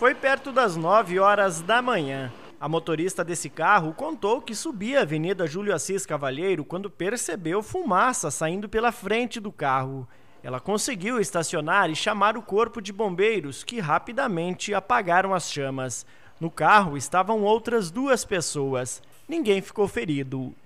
Foi perto das 9 horas da manhã. A motorista desse carro contou que subia a Avenida Júlio Assis Cavalheiro quando percebeu fumaça saindo pela frente do carro. Ela conseguiu estacionar e chamar o corpo de bombeiros, que rapidamente apagaram as chamas. No carro estavam outras duas pessoas. Ninguém ficou ferido.